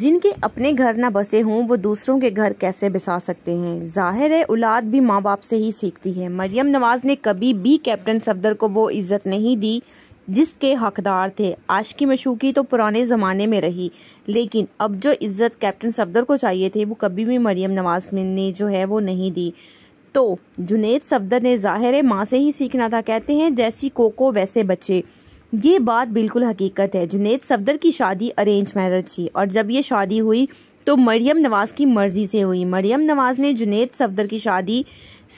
جن کے اپنے گھر نہ بسے ہوں وہ دوسروں کے گھر کیسے بسا سکتے ہیں ظاہر ہے اولاد بھی ماں باپ سے ہی سیکھتی ہے مریم نواز نے کبھی بھی کیپٹن صفدر کو وہ عزت نہیں دی جس کے حقدار تھے آج کی مشوقی تو پرانے زمانے میں رہی لیکن اب جو عزت کیپٹن صفدر کو چاہیے تھی وہ کبھی بھی مریم نواز نے جو ہے وہ نہیں دی تو جنید صفدر نے ظاہر ماں سے ہی سیکھنا تھا کہتے ہیں جیسی کوکو ویسے بچے یہ بات بالکل حقیقت ہے جنید صفدر کی شادی ارینج میرج تھی اور جب یہ شادی ہوئی تو مریم نواز کی مرضی سے ہوئی مریم نواز نے جنید صفدر کی شادی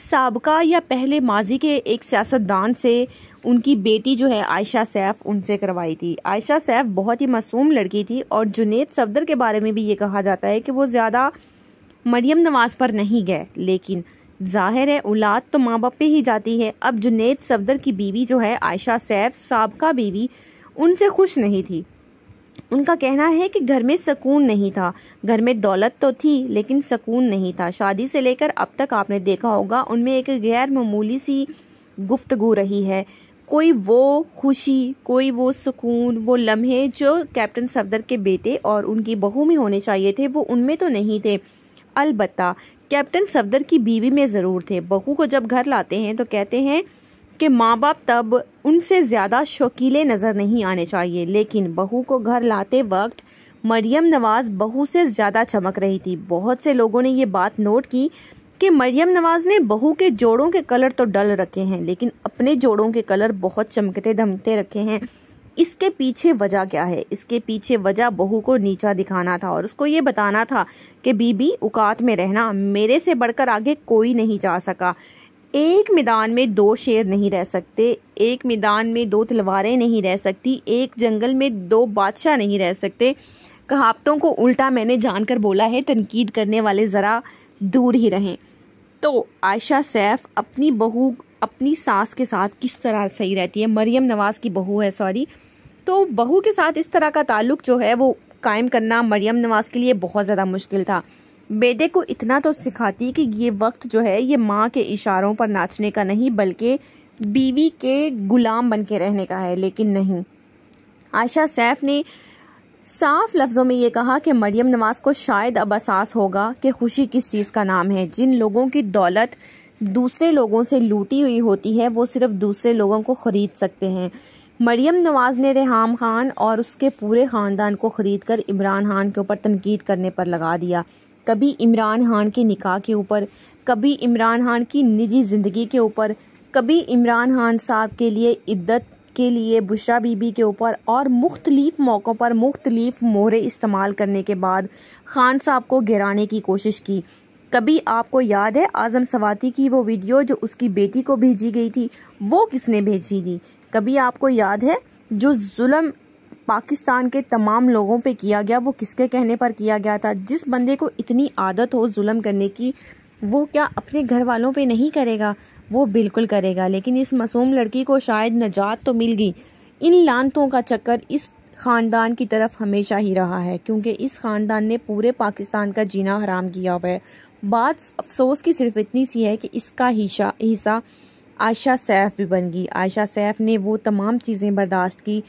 سابقہ یا پہلے ماضی کے ایک سیاستدان سے ان کی بیٹی جو ہے عائشہ سیف ان سے کروائی تھی عائشہ سیف بہت ہی معصوم لڑکی تھی اور جنید صفدر کے بارے میں بھی یہ کہا جاتا ہے کہ وہ زیادہ مریم نواز پر نہیں گئے لیکن ظاہر ہے اولاد تو ماں باپ پہ ہی جاتی ہے اب جنید صفدر کی بیوی جو ہے عائشہ سیف سابقہ بیوی ان سے خوش نہیں تھی ان کا کہنا ہے کہ گھر میں سکون نہیں تھا گھر میں دولت تو تھی لیکن سکون نہیں تھا شادی سے لے کر اب تک آپ نے دیکھا ہوگا ان میں ایک غیر معمولی سی گفتگو رہی ہے کوئی وہ خوشی کوئی وہ سکون وہ لمحے جو کیپٹن صفدر کے بیٹے اور ان کی بہو میں ہونے چاہیے تھے وہ ان میں تو نہیں تھے البتہ کیپٹن صفدر کی بیوی میں ضرور تھے بہو کو جب گھر لاتے ہیں تو کہتے ہیں کہ ماں باپ تب ان سے زیادہ شوکیلے نظر نہیں آنے چاہیے لیکن بہو کو گھر لاتے وقت مریم نواز بہو سے زیادہ چمک رہی تھی بہت سے لوگوں نے یہ بات نوٹ کی کہ مریم نواز نے بہو کے جوڑوں کے کلر تو ڈل رکھے ہیں لیکن اپنے جوڑوں کے کلر بہت چمکتے دھمکتے رکھے ہیں اس کے پیچھے وجہ کیا ہے اس کے پیچھے وجہ بہو کو نیچا دکھانا تھا اور اس کو یہ بتانا تھا کہ بی بی اکات میں رہنا میرے سے بڑھ کر آگے کوئی نہیں جا سکا ایک میدان میں دو شیر نہیں رہ سکتے ایک میدان میں دو تلواریں نہیں رہ سکتی ایک جنگل میں دو بادشاہ نہیں رہ سکتے کہاوتوں کو الٹا میں نے جان کر بولا ہے تنقید کرنے والے ذرا دور ہی رہیں تو عائشہ سیف اپنی بہو اپنی ساس کے ساتھ کس طرح صحیح رہتی ہے مریم نواز کی بہو ہے سوری تو بہو کے ساتھ اس طرح کا تعلق جو ہے وہ قائم کرنا مریم نواز کے لیے بہت زیادہ مشکل تھا بیٹے کو اتنا تو سکھاتی کہ یہ وقت جو ہے یہ ماں کے اشاروں پر ناچنے کا نہیں بلکہ بیوی کے غلام بن کے رہنے کا ہے لیکن نہیں عائشہ سیف نے صاف لفظوں میں یہ کہا کہ مریم نواز کو شاید اب احساس ہوگا کہ خوشی کس چیز کا نام ہے جن لوگوں کی دولت دوسرے لوگوں سے لوٹی ہوئی ہوتی ہے وہ صرف دوسرے لوگوں کو خرید سکتے ہیں مریم نواز نے ریحام خان اور اس کے پورے خاندان کو خرید کر عمران خان کے اوپر تنقید کرنے پر لگا دیا کبھی عمران خان کے نکاح کے اوپر کبھی عمران خان کی نجی زندگی کے اوپر کبھی عمران خان صاحب کے لیے عدت کے لیے بشرا بی بی کے اوپر اور مختلف موقعوں پر مختلف مہرے استعمال کرنے کے بعد خان صاحب کو گرانے کی کوشش کی کبھی آپ کو یاد ہے اعظم سواتی کی وہ ویڈیو جو اس کی بیٹی کو بھیجی گئی تھی وہ کس نے بھیجی دی کبھی آپ کو یاد ہے جو ظلم پاکستان کے تمام لوگوں پہ کیا گیا وہ کس کے کہنے پر کیا گیا تھا جس بندے کو اتنی عادت ہو ظلم کرنے کی وہ کیا اپنے گھر والوں پہ نہیں کرے گا وہ بالکل کرے گا لیکن اس معصوم لڑکی کو شاید نجات تو مل گئی ان لانتوں کا چکر اس خاندان کی طرف ہمیشہ ہی رہا ہے کیونکہ اس خاندان نے پورے پاکستان کا جینا حرام کیا ہوا ہے بات افسوس کی صرف اتنی سی ہے کہ اس کا حصہ عائشہ سیف بھی بن گئی عائشہ سیف نے وہ تمام چیزیں برداشت کی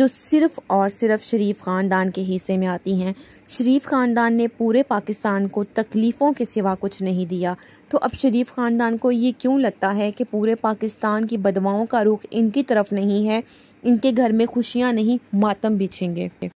جو صرف اور صرف شریف خاندان کے حصے میں آتی ہیں شریف خاندان نے پورے پاکستان کو تکلیفوں کے سوا کچھ نہیں دیا تو اب شریف خاندان کو یہ کیوں لگتا ہے کہ پورے پاکستان کی بدواؤں کا رخ ان کی طرف نہیں ہے ان کے گھر میں خوشیاں نہیں ماتم بچھیں گے